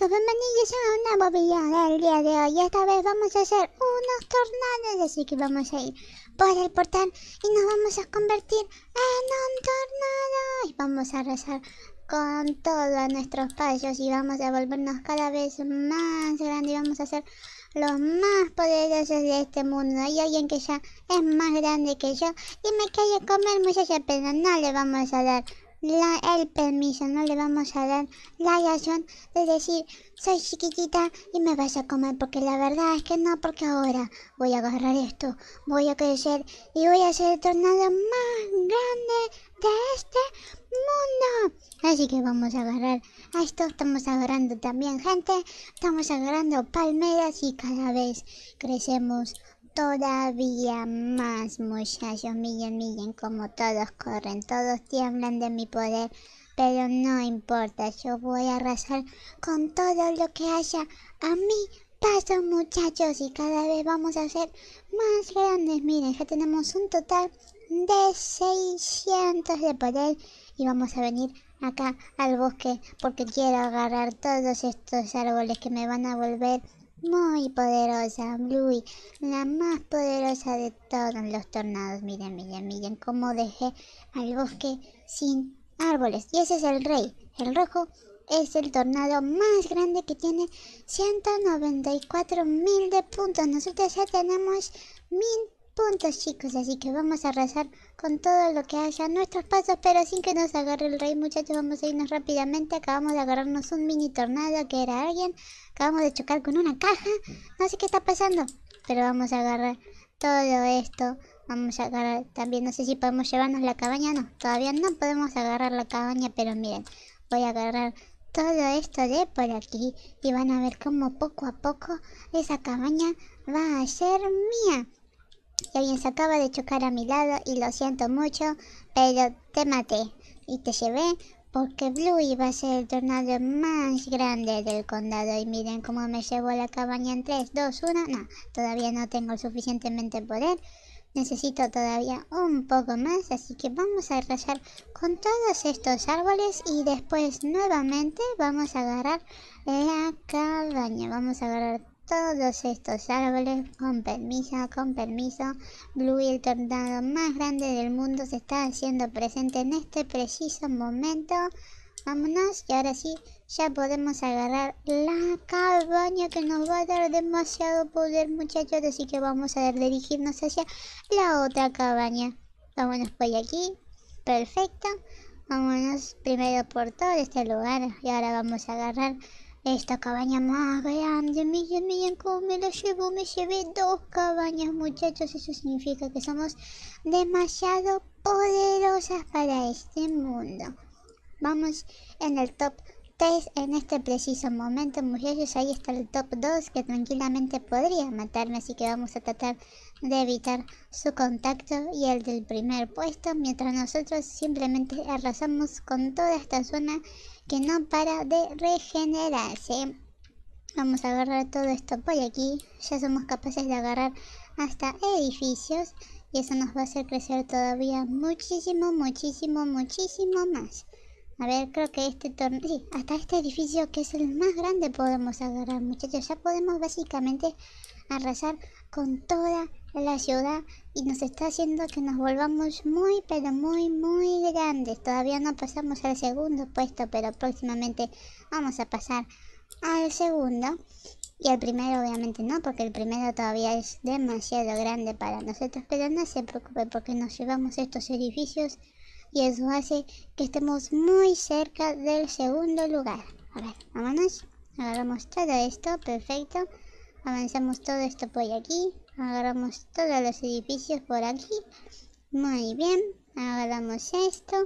chicos, bienvenidos a una nuevo video del día de hoy Esta vez vamos a hacer unos tornados, así que vamos a ir por el portal Y nos vamos a convertir en un tornado Y vamos a rezar con todos nuestros payos y vamos a volvernos cada vez más grandes Y vamos a ser los más poderosos de este mundo Hay alguien que ya es más grande que yo y me quiere comer muchacha pero no le vamos a dar el permiso, no le vamos a dar la razón de decir soy chiquitita y me vas a comer porque la verdad es que no, porque ahora voy a agarrar esto, voy a crecer y voy a ser el tornado más grande de este mundo. Así que vamos a agarrar a esto, estamos agarrando también gente, estamos agarrando palmeras y cada vez crecemos todavía más, muchachos. Miren, miren como todos corren, todos tiemblan de mi poder. Pero no importa, yo voy a arrasar con todo lo que haya a mi paso, muchachos. Y cada vez vamos a ser más grandes. Miren, ya tenemos un total de 600 de poder. Y vamos a venir acá al bosque porque quiero agarrar todos estos árboles que me van a volver muy poderosa, Bluey, la más poderosa de todos los tornados. Miren, miren, miren cómo dejé al bosque sin árboles. Y ese es el rey, el rojo. Es el tornado más grande que tiene 194 mil de puntos. Nosotros ya tenemos mil puntos, chicos. Así que vamos a rezar con todo lo que haya nuestros pasos, pero sin que nos agarre el rey, muchachos. Vamos a irnos rápidamente. Acabamos de agarrarnos un mini tornado que era alguien. Acabamos de chocar con una caja. No sé qué está pasando, pero vamos a agarrar todo esto. Vamos a agarrar también, no sé si podemos llevarnos la cabaña, no, todavía no podemos agarrar la cabaña, pero miren, voy a agarrar todo esto de por aquí y van a ver cómo poco a poco esa cabaña va a ser mía. Ya bien, se acaba de chocar a mi lado y lo siento mucho, pero te maté y te llevé porque Blue iba a ser el tornado más grande del condado y miren cómo me llevó la cabaña en 3, 2, 1, no, todavía no tengo suficientemente poder, necesito todavía un poco más, así que vamos a arrasar con todos estos árboles y después nuevamente vamos a agarrar la cabaña, vamos a agarrar todos estos árboles, con permiso, con permiso, y el tornado más grande del mundo se está haciendo presente en este preciso momento. Vámonos y ahora sí, ya podemos agarrar la cabaña que nos va a dar demasiado poder muchachos, así que vamos a dirigirnos hacia la otra cabaña. Vámonos por aquí, perfecto. Vámonos primero por todo este lugar y ahora vamos a agarrar esta cabaña más grande, miren, miren cómo me la llevo, me llevé dos cabañas muchachos, eso significa que somos demasiado poderosas para este mundo. Vamos en el top 3 en este preciso momento muchachos, ahí está el top 2 que tranquilamente podría matarme, así que vamos a tratar de evitar su contacto y el del primer puesto, mientras nosotros simplemente arrasamos con toda esta zona que no para de regenerarse. Vamos a agarrar todo esto por aquí, ya somos capaces de agarrar hasta edificios y eso nos va a hacer crecer todavía muchísimo, muchísimo, muchísimo más. A ver, creo que este torneo... Sí, hasta este edificio que es el más grande podemos agarrar, muchachos. Ya podemos básicamente arrasar con toda la ciudad y nos está haciendo que nos volvamos muy pero muy muy grandes. Todavía no pasamos al segundo puesto, pero próximamente vamos a pasar al segundo. Y al primero obviamente no, porque el primero todavía es demasiado grande para nosotros. Pero no se preocupe porque nos llevamos estos edificios y eso hace que estemos muy cerca del segundo lugar. A ver, vámonos. Agarramos todo esto, perfecto avanzamos todo esto por aquí agarramos todos los edificios por aquí muy bien agarramos esto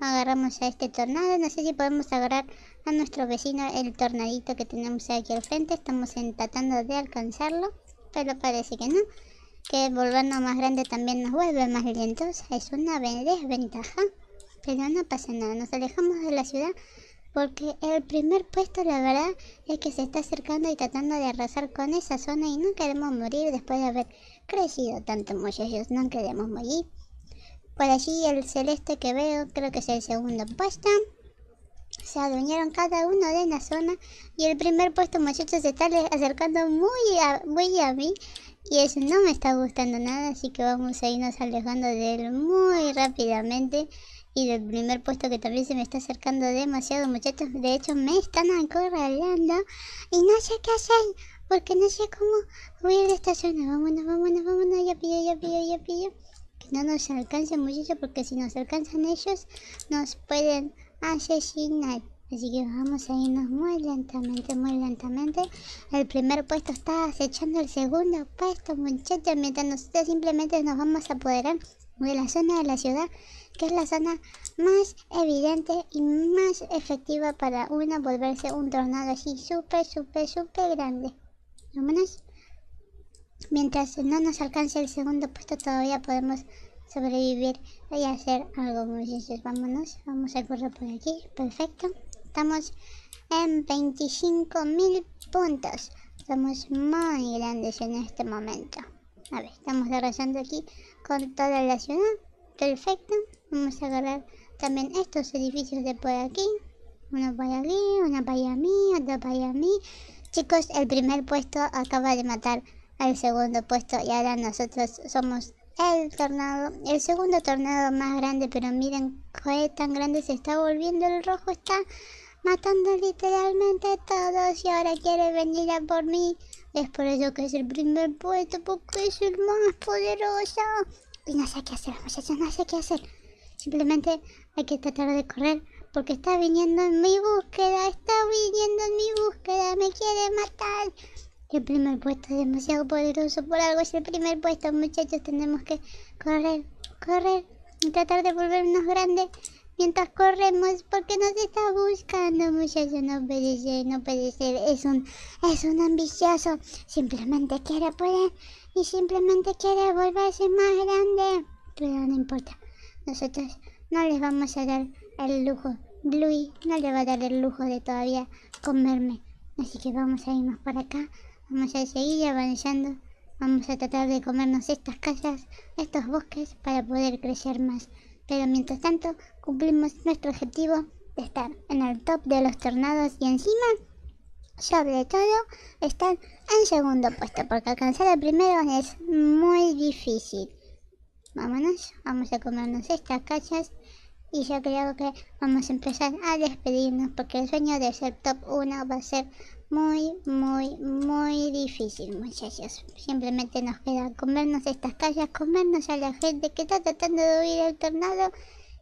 agarramos a este tornado no sé si podemos agarrar a nuestro vecino el tornadito que tenemos aquí al frente estamos tratando de alcanzarlo pero parece que no que volvernos más grande también nos vuelve más lentos es una desventaja pero no pasa nada nos alejamos de la ciudad porque el primer puesto la verdad es que se está acercando y tratando de arrasar con esa zona y no queremos morir después de haber crecido tanto muchachos, no queremos morir. Por allí el celeste que veo creo que es el segundo puesto. Se adueñaron cada uno de la zona y el primer puesto muchachos se está acercando muy muy a mí y eso no me está gustando nada así que vamos a irnos alejando de él muy rápidamente y del primer puesto que también se me está acercando demasiado muchachos de hecho me están acorralando y no sé qué hacer porque no sé cómo huir de esta zona vámonos vámonos vámonos ya pillo ya pillo ya pillo que no nos alcancen muchachos porque si nos alcanzan ellos nos pueden asesinar Así que vamos a irnos muy lentamente, muy lentamente. El primer puesto está acechando el segundo puesto, muchachos. Mientras nosotros simplemente nos vamos a apoderar de la zona de la ciudad, que es la zona más evidente y más efectiva para uno volverse un tornado así súper, súper, súper grande. Vámonos. Mientras no nos alcance el segundo puesto todavía podemos sobrevivir y hacer algo sencillo Vámonos, vamos a correr por aquí. Perfecto. Estamos en 25.000 puntos. Somos muy grandes en este momento. A ver, estamos arrasando aquí con toda la ciudad. Perfecto. Vamos a agarrar también estos edificios de por aquí. Uno para aquí, una para mí, otro para mí. Chicos, el primer puesto acaba de matar al segundo puesto y ahora nosotros somos el tornado, el segundo tornado más grande, pero miren que tan grande se está volviendo el rojo, está matando literalmente a todos y ahora quiere venir a por mí. Es por eso que es el primer puesto, porque es el más poderoso. Y no sé qué hacer, muchachos, no sé qué hacer. Simplemente hay que tratar de correr, porque está viniendo en mi búsqueda, está viniendo en mi búsqueda, me quiere matar. El primer puesto es demasiado poderoso, por algo es el primer puesto, muchachos, tenemos que correr, correr y tratar de volvernos grandes mientras corremos porque nos está buscando muchacho no puede ser no puede es un es un ambicioso simplemente quiere poder y simplemente quiere volverse más grande pero no importa nosotros no les vamos a dar el lujo Bluey no le va a dar el lujo de todavía comerme así que vamos a ir más para acá vamos a seguir avanzando Vamos a tratar de comernos estas casas, estos bosques, para poder crecer más pero mientras tanto cumplimos nuestro objetivo de estar en el top de los tornados y encima sobre todo estar en segundo puesto porque alcanzar el primero es muy difícil vámonos vamos a comernos estas cachas y yo creo que vamos a empezar a despedirnos porque el sueño de ser top 1 va a ser muy muy muchachos. Simplemente nos queda comernos estas calles, comernos a la gente que está tratando de huir el tornado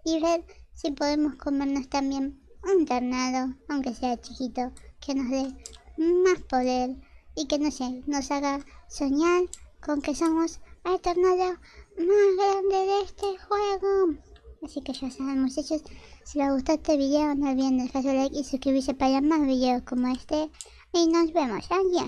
y ver si podemos comernos también un tornado, aunque sea chiquito, que nos dé más poder y que no sé, nos haga soñar con que somos el tornado más grande de este juego. Así que ya saben muchachos, si les gustó este video no olviden dejar like y suscribirse para más videos como este. Y nos vemos, adiós.